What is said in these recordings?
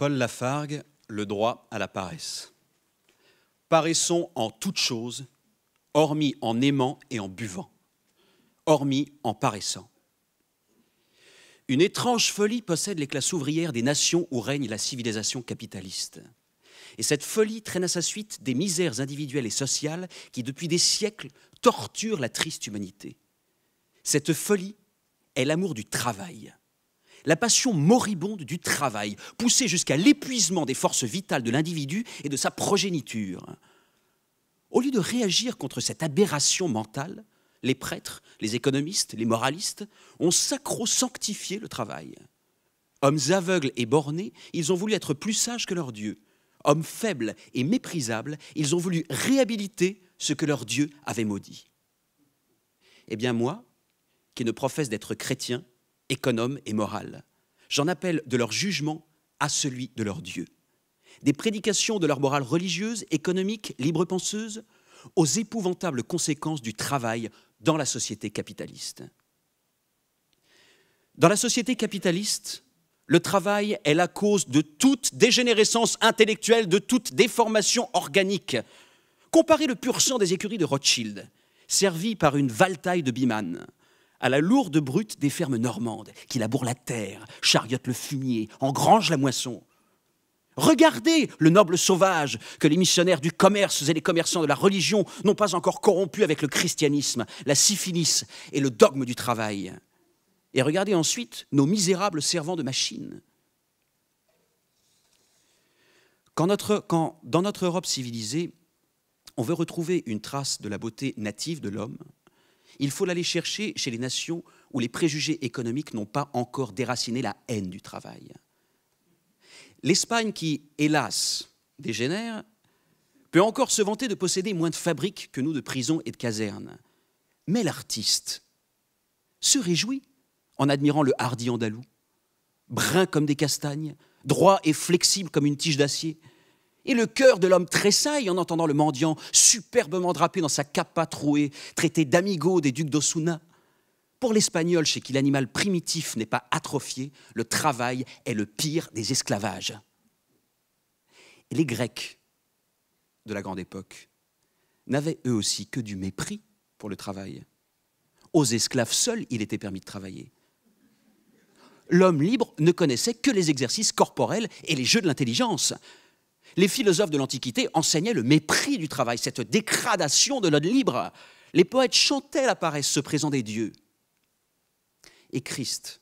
Paul Lafargue, Le droit à la paresse. Paraissons en toutes choses, hormis en aimant et en buvant, hormis en paraissant. Une étrange folie possède les classes ouvrières des nations où règne la civilisation capitaliste. Et cette folie traîne à sa suite des misères individuelles et sociales qui, depuis des siècles, torturent la triste humanité. Cette folie est l'amour du travail, la passion moribonde du travail, poussée jusqu'à l'épuisement des forces vitales de l'individu et de sa progéniture. Au lieu de réagir contre cette aberration mentale, les prêtres, les économistes, les moralistes ont sacro le travail. Hommes aveugles et bornés, ils ont voulu être plus sages que leur Dieu. Hommes faibles et méprisables, ils ont voulu réhabiliter ce que leur Dieu avait maudit. Eh bien moi, qui ne professe d'être chrétien économe et moral. J'en appelle de leur jugement à celui de leur Dieu. Des prédications de leur morale religieuse, économique, libre-penseuse, aux épouvantables conséquences du travail dans la société capitaliste. Dans la société capitaliste, le travail est la cause de toute dégénérescence intellectuelle, de toute déformation organique. Comparez le pur sang des écuries de Rothschild, servi par une valtaille de Biman, à la lourde brute des fermes normandes, qui labourent la terre, chariotent le fumier, engrangent la moisson. Regardez le noble sauvage que les missionnaires du commerce et les commerçants de la religion n'ont pas encore corrompu avec le christianisme, la syphilis et le dogme du travail. Et regardez ensuite nos misérables servants de machine. quand dans notre Europe civilisée, on veut retrouver une trace de la beauté native de l'homme, il faut l'aller chercher chez les nations où les préjugés économiques n'ont pas encore déraciné la haine du travail. L'Espagne, qui, hélas, dégénère, peut encore se vanter de posséder moins de fabriques que nous de prisons et de casernes. Mais l'artiste se réjouit en admirant le hardi andalou, brun comme des castagnes, droit et flexible comme une tige d'acier, et le cœur de l'homme tressaille en entendant le mendiant, superbement drapé dans sa capa trouée, traité d'amigo des ducs d'Osuna. Pour l'espagnol, chez qui l'animal primitif n'est pas atrophié, le travail est le pire des esclavages. Et les Grecs de la grande époque n'avaient eux aussi que du mépris pour le travail. Aux esclaves seuls, il était permis de travailler. L'homme libre ne connaissait que les exercices corporels et les jeux de l'intelligence. Les philosophes de l'Antiquité enseignaient le mépris du travail, cette dégradation de l'homme libre. Les poètes chantaient la paresse, ce présent des dieux. Et Christ,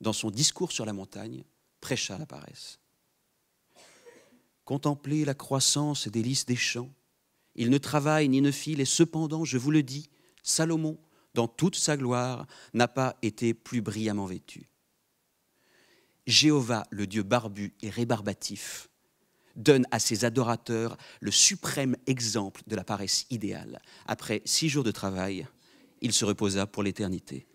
dans son discours sur la montagne, prêcha la paresse. Contemplez la croissance des lys des champs. Il ne travaille ni ne file, et cependant, je vous le dis, Salomon, dans toute sa gloire, n'a pas été plus brillamment vêtu. Jéhovah, le Dieu barbu et rébarbatif, donne à ses adorateurs le suprême exemple de la paresse idéale. Après six jours de travail, il se reposa pour l'éternité.